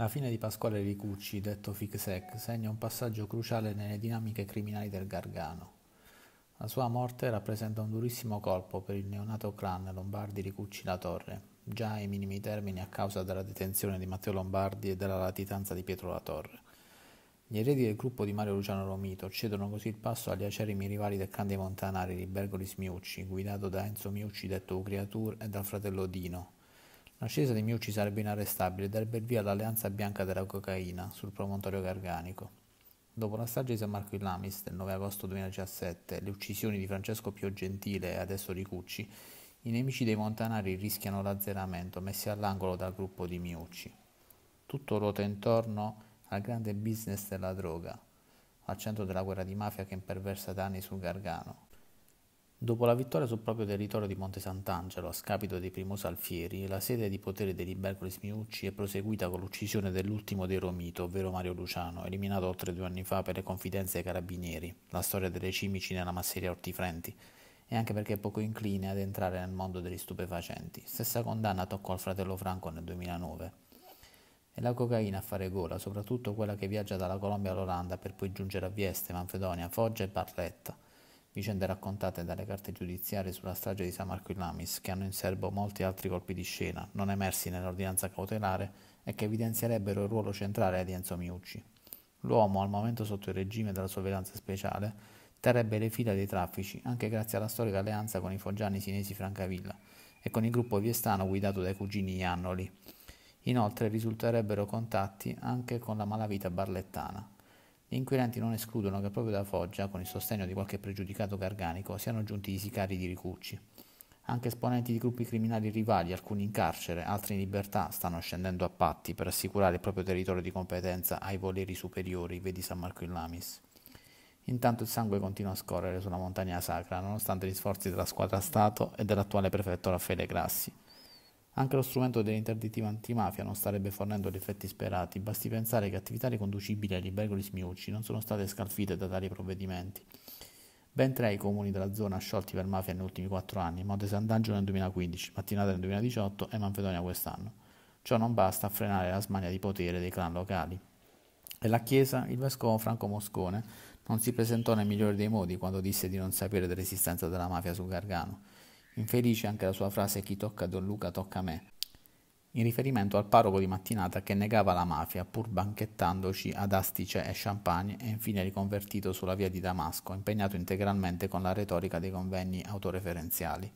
La fine di Pasquale Ricucci, detto Ficsec, segna un passaggio cruciale nelle dinamiche criminali del Gargano. La sua morte rappresenta un durissimo colpo per il neonato clan Lombardi Ricucci La Torre, già ai minimi termini a causa della detenzione di Matteo Lombardi e della latitanza di Pietro La Torre. Gli eredi del gruppo di Mario Luciano Romito cedono così il passo agli acerimi rivali del clan dei Montanari, Bergolis Miucci, guidato da Enzo Miucci detto Ucriatur e dal fratello Dino, L'ascesa di Miucci sarebbe inarrestabile e darebbe il via all'alleanza bianca della cocaina sul promontorio garganico. Dopo la strage di San Marco in Lamis del 9 agosto 2017 le uccisioni di Francesco Piogentile e adesso Ricucci, i nemici dei Montanari rischiano l'azzeramento messi all'angolo dal gruppo di Miucci. Tutto ruota intorno al grande business della droga, al centro della guerra di mafia che imperversa da anni sul Gargano. Dopo la vittoria sul proprio territorio di Monte Sant'Angelo a scapito di Primo Salfieri, la sede di potere degli Ibercolis Miucci è proseguita con l'uccisione dell'ultimo dei Romito, ovvero Mario Luciano, eliminato oltre due anni fa per le confidenze ai carabinieri, la storia delle cimici nella masseria ortifrenti, e anche perché è poco incline ad entrare nel mondo degli stupefacenti. Stessa condanna toccò al fratello Franco nel 2009 E la cocaina a fare gola, soprattutto quella che viaggia dalla Colombia all'Olanda per poi giungere a Vieste, Manfredonia, Foggia e Barletta vicende raccontate dalle carte giudiziarie sulla strage di San Marco in Lamis, che hanno in serbo molti altri colpi di scena, non emersi nell'ordinanza cautelare e che evidenzierebbero il ruolo centrale di Enzo Miucci. L'uomo, al momento sotto il regime della sorveglianza speciale, terrebbe le fila dei traffici, anche grazie alla storica alleanza con i foggiani sinesi Francavilla e con il gruppo viestano guidato dai cugini Iannoli. Inoltre risulterebbero contatti anche con la malavita barlettana, gli inquirenti non escludono che proprio da Foggia, con il sostegno di qualche pregiudicato garganico, siano giunti i sicari di Ricucci. Anche esponenti di gruppi criminali rivali, alcuni in carcere, altri in libertà, stanno scendendo a patti per assicurare il proprio territorio di competenza ai voleri superiori, vedi San Marco in Lamis. Intanto il sangue continua a scorrere sulla montagna sacra, nonostante gli sforzi della squadra Stato e dell'attuale prefetto Raffaele Grassi. Anche lo strumento dell'interdittiva antimafia non starebbe fornendo gli effetti sperati, basti pensare che attività riconducibili ai libergoli smiucci non sono state scalfite da tali provvedimenti. Ben tre i comuni della zona sciolti per mafia negli ultimi quattro anni, Monte Sant'Angelo nel 2015, Mattinata nel 2018 e Manfredonia quest'anno. Ciò non basta a frenare la smania di potere dei clan locali. E la Chiesa, il vescovo Franco Moscone, non si presentò nel migliore dei modi quando disse di non sapere dell'esistenza della mafia sul Gargano. Infelice anche la sua frase chi tocca Don Luca tocca a me, in riferimento al parroco di mattinata che negava la mafia pur banchettandoci ad astice e champagne e infine riconvertito sulla via di Damasco, impegnato integralmente con la retorica dei convegni autoreferenziali.